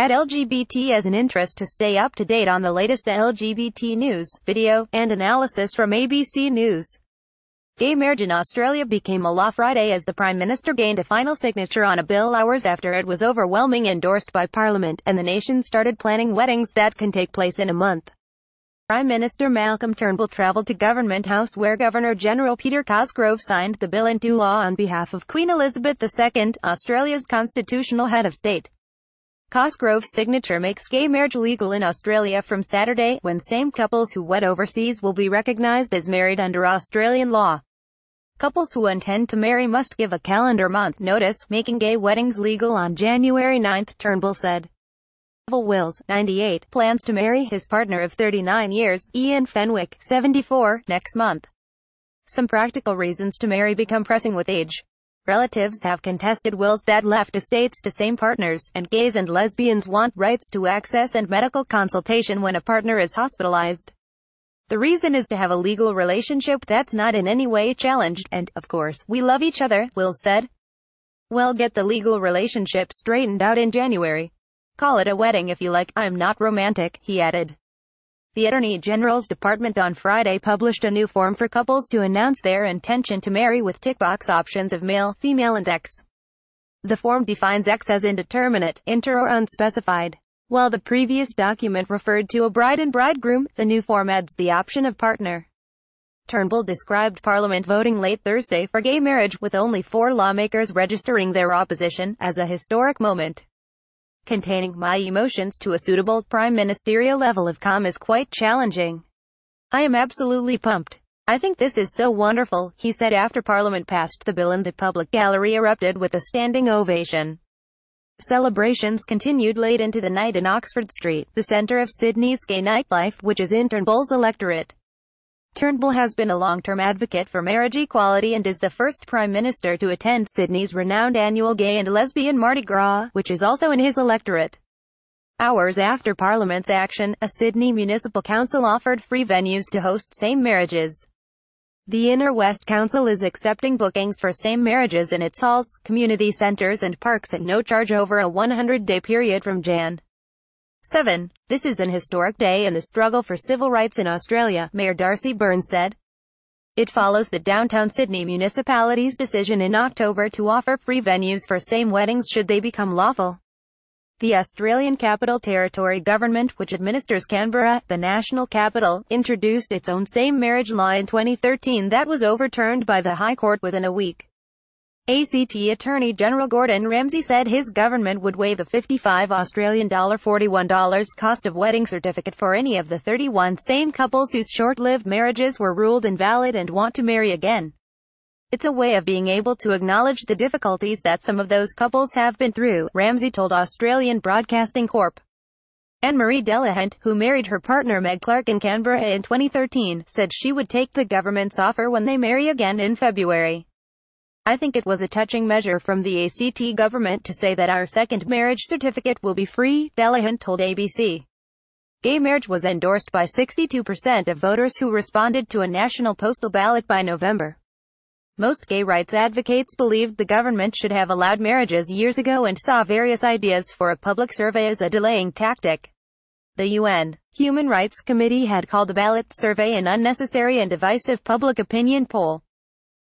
Add LGBT as an interest to stay up to date on the latest LGBT news, video, and analysis from ABC News. Gay marriage in Australia became a law Friday as the Prime Minister gained a final signature on a bill hours after it was overwhelming endorsed by Parliament, and the nation started planning weddings that can take place in a month. Prime Minister Malcolm Turnbull travelled to Government House where Governor-General Peter Cosgrove signed the bill into law on behalf of Queen Elizabeth II, Australia's constitutional head of state. Cosgrove's signature makes gay marriage legal in Australia from Saturday, when same couples who wed overseas will be recognised as married under Australian law. Couples who intend to marry must give a calendar month notice, making gay weddings legal on January 9, Turnbull said. Neville Wills, 98, plans to marry his partner of 39 years, Ian Fenwick, 74, next month. Some practical reasons to marry become pressing with age. Relatives have contested wills that left estates to same partners, and gays and lesbians want rights to access and medical consultation when a partner is hospitalized. The reason is to have a legal relationship that's not in any way challenged, and, of course, we love each other, Will said. Well get the legal relationship straightened out in January. Call it a wedding if you like, I'm not romantic, he added. The Attorney General's Department on Friday published a new form for couples to announce their intention to marry with tick box options of male, female and X. The form defines X as indeterminate, inter or unspecified. While the previous document referred to a bride and bridegroom, the new form adds the option of partner. Turnbull described Parliament voting late Thursday for gay marriage, with only four lawmakers registering their opposition, as a historic moment. Containing my emotions to a suitable prime ministerial level of calm is quite challenging. I am absolutely pumped. I think this is so wonderful, he said after Parliament passed the bill and the public gallery erupted with a standing ovation. Celebrations continued late into the night in Oxford Street, the centre of Sydney's gay nightlife, which is in Turnbull's electorate. Turnbull has been a long-term advocate for marriage equality and is the first Prime Minister to attend Sydney's renowned annual Gay and Lesbian Mardi Gras, which is also in his electorate. Hours after Parliament's action, a Sydney Municipal Council offered free venues to host same marriages. The Inner West Council is accepting bookings for same marriages in its halls, community centres and parks at no charge over a 100-day period from Jan. 7. This is an historic day in the struggle for civil rights in Australia, Mayor Darcy Burns said. It follows the downtown Sydney municipality's decision in October to offer free venues for same weddings should they become lawful. The Australian Capital Territory government, which administers Canberra, the national capital, introduced its own same marriage law in 2013 that was overturned by the High Court within a week. ACT Attorney General Gordon Ramsay said his government would waive the 55 Australian dollar $41 cost of wedding certificate for any of the 31 same couples whose short-lived marriages were ruled invalid and want to marry again. It's a way of being able to acknowledge the difficulties that some of those couples have been through, Ramsay told Australian Broadcasting Corp. Anne-Marie Delahunt, who married her partner Meg Clark in Canberra in 2013, said she would take the government's offer when they marry again in February. I think it was a touching measure from the ACT government to say that our second marriage certificate will be free, Delahunt told ABC. Gay marriage was endorsed by 62% of voters who responded to a national postal ballot by November. Most gay rights advocates believed the government should have allowed marriages years ago and saw various ideas for a public survey as a delaying tactic. The UN Human Rights Committee had called the ballot survey an unnecessary and divisive public opinion poll.